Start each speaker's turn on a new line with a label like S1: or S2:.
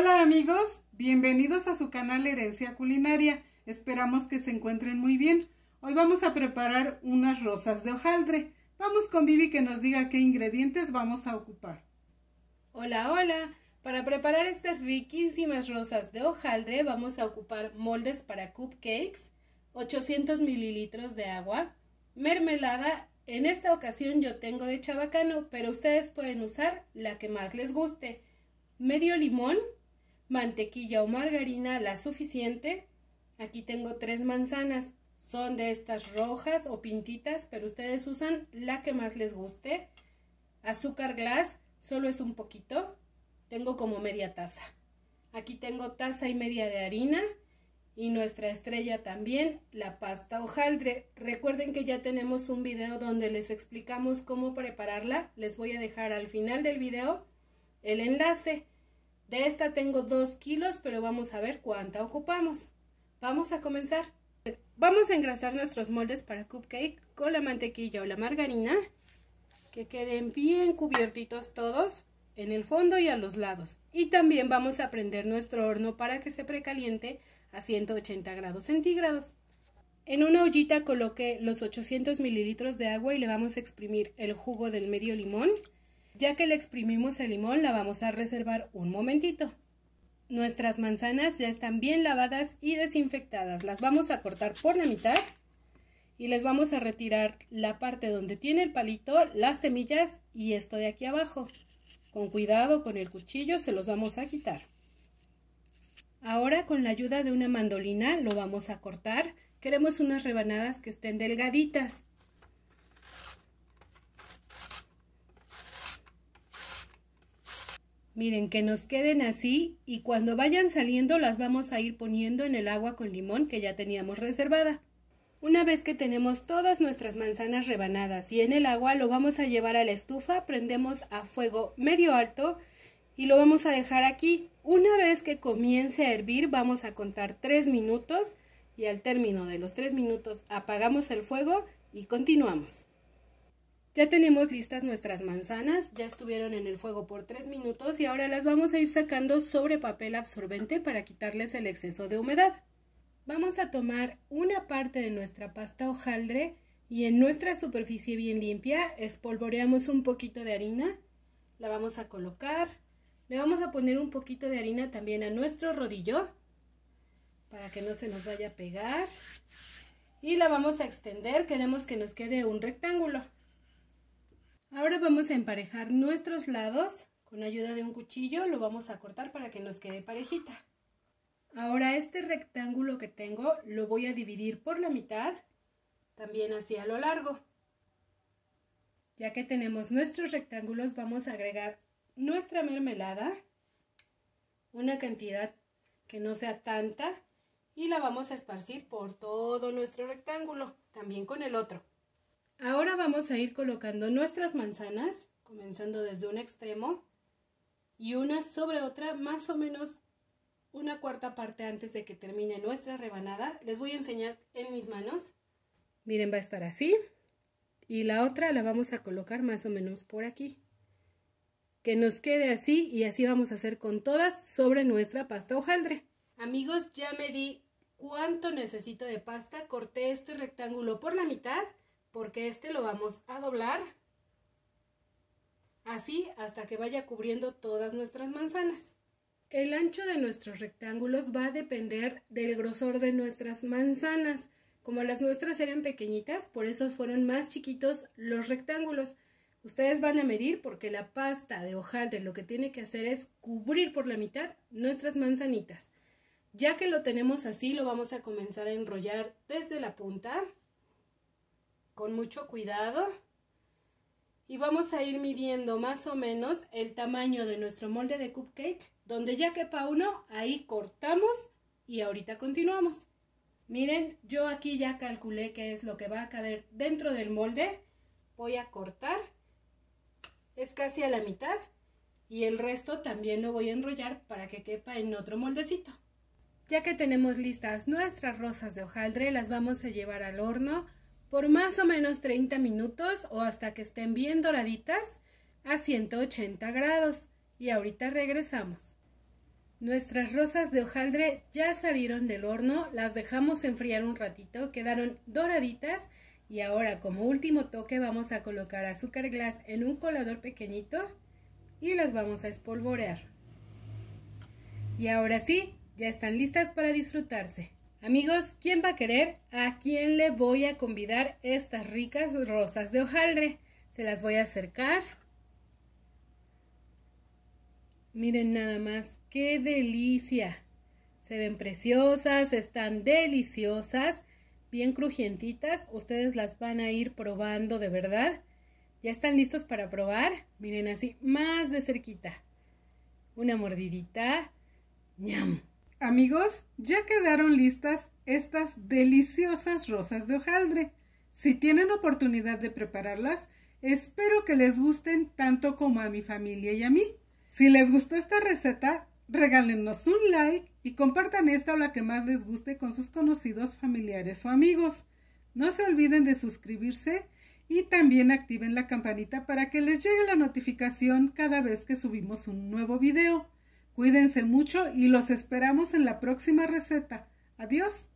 S1: Hola amigos, bienvenidos a su canal Herencia Culinaria. Esperamos que se encuentren muy bien. Hoy vamos a preparar unas rosas de hojaldre. Vamos con Vivi que nos diga qué ingredientes vamos a ocupar. Hola, hola. Para preparar estas
S2: riquísimas rosas de hojaldre vamos a ocupar moldes para cupcakes, 800 mililitros de agua, mermelada. En esta ocasión yo tengo de chabacano, pero ustedes pueden usar la que más les guste. Medio limón, mantequilla o margarina, la suficiente. Aquí tengo tres manzanas, son de estas rojas o pintitas, pero ustedes usan la que más les guste. Azúcar glass, solo es un poquito, tengo como media taza. Aquí tengo taza y media de harina y nuestra estrella también, la pasta hojaldre. Recuerden que ya tenemos un video donde les explicamos cómo prepararla. Les voy a dejar al final del video el enlace. De esta tengo 2 kilos, pero vamos a ver cuánta ocupamos. Vamos a comenzar. Vamos a engrasar nuestros moldes para cupcake con la mantequilla o la margarina. Que queden bien cubiertitos todos en el fondo y a los lados. Y también vamos a prender nuestro horno para que se precaliente a 180 grados centígrados. En una ollita coloque los 800 mililitros de agua y le vamos a exprimir el jugo del medio limón. Ya que le exprimimos el limón, la vamos a reservar un momentito. Nuestras manzanas ya están bien lavadas y desinfectadas. Las vamos a cortar por la mitad y les vamos a retirar la parte donde tiene el palito, las semillas y esto de aquí abajo. Con cuidado con el cuchillo se los vamos a quitar. Ahora con la ayuda de una mandolina lo vamos a cortar. Queremos unas rebanadas que estén delgaditas. Miren, que nos queden así y cuando vayan saliendo las vamos a ir poniendo en el agua con limón que ya teníamos reservada. Una vez que tenemos todas nuestras manzanas rebanadas y en el agua lo vamos a llevar a la estufa, prendemos a fuego medio alto y lo vamos a dejar aquí. Una vez que comience a hervir vamos a contar 3 minutos y al término de los 3 minutos apagamos el fuego y continuamos. Ya tenemos listas nuestras manzanas, ya estuvieron en el fuego por 3 minutos y ahora las vamos a ir sacando sobre papel absorbente para quitarles el exceso de humedad. Vamos a tomar una parte de nuestra pasta hojaldre y en nuestra superficie bien limpia espolvoreamos un poquito de harina, la vamos a colocar, le vamos a poner un poquito de harina también a nuestro rodillo para que no se nos vaya a pegar y la vamos a extender, queremos que nos quede un rectángulo. Ahora vamos a emparejar nuestros lados con ayuda de un cuchillo, lo vamos a cortar para que nos quede parejita. Ahora este rectángulo que tengo lo voy a dividir por la mitad, también hacia lo largo. Ya que tenemos nuestros rectángulos, vamos a agregar nuestra mermelada, una cantidad que no sea tanta, y la vamos a esparcir por todo nuestro rectángulo, también con el otro. Ahora vamos a ir colocando nuestras manzanas, comenzando desde un extremo y una sobre otra, más o menos una cuarta parte antes de que termine nuestra rebanada. Les voy a enseñar en mis manos. Miren, va a estar así. Y la otra la vamos a colocar más o menos por aquí. Que nos quede así y así vamos a hacer con todas sobre nuestra pasta hojaldre. Amigos, ya me di cuánto necesito de pasta. Corté este rectángulo por la mitad porque este lo vamos a doblar así hasta que vaya cubriendo todas nuestras manzanas. El ancho de nuestros rectángulos va a depender del grosor de nuestras manzanas. Como las nuestras eran pequeñitas, por eso fueron más chiquitos los rectángulos. Ustedes van a medir porque la pasta de hojaldre lo que tiene que hacer es cubrir por la mitad nuestras manzanitas. Ya que lo tenemos así, lo vamos a comenzar a enrollar desde la punta con mucho cuidado. Y vamos a ir midiendo más o menos el tamaño de nuestro molde de cupcake. Donde ya quepa uno, ahí cortamos y ahorita continuamos. Miren, yo aquí ya calculé qué es lo que va a caber dentro del molde. Voy a cortar. Es casi a la mitad. Y el resto también lo voy a enrollar para que quepa en otro moldecito. Ya que tenemos listas nuestras rosas de hojaldre, las vamos a llevar al horno por más o menos 30 minutos o hasta que estén bien doraditas a 180 grados. Y ahorita regresamos. Nuestras rosas de hojaldre ya salieron del horno, las dejamos enfriar un ratito, quedaron doraditas y ahora como último toque vamos a colocar azúcar glass en un colador pequeñito y las vamos a espolvorear. Y ahora sí, ya están listas para disfrutarse. Amigos, ¿quién va a querer? ¿A quién le voy a convidar estas ricas rosas de hojaldre? Se las voy a acercar. Miren nada más, qué delicia. Se ven preciosas, están deliciosas, bien crujientitas. Ustedes las van a ir probando de verdad. ¿Ya están listos para probar? Miren así, más de cerquita. Una mordidita.
S1: ¡Ñam! Amigos, ya quedaron listas estas deliciosas rosas de hojaldre. Si tienen oportunidad de prepararlas, espero que les gusten tanto como a mi familia y a mí. Si les gustó esta receta, regálenos un like y compartan esta o la que más les guste con sus conocidos, familiares o amigos. No se olviden de suscribirse y también activen la campanita para que les llegue la notificación cada vez que subimos un nuevo video. Cuídense mucho y los esperamos en la próxima receta. Adiós.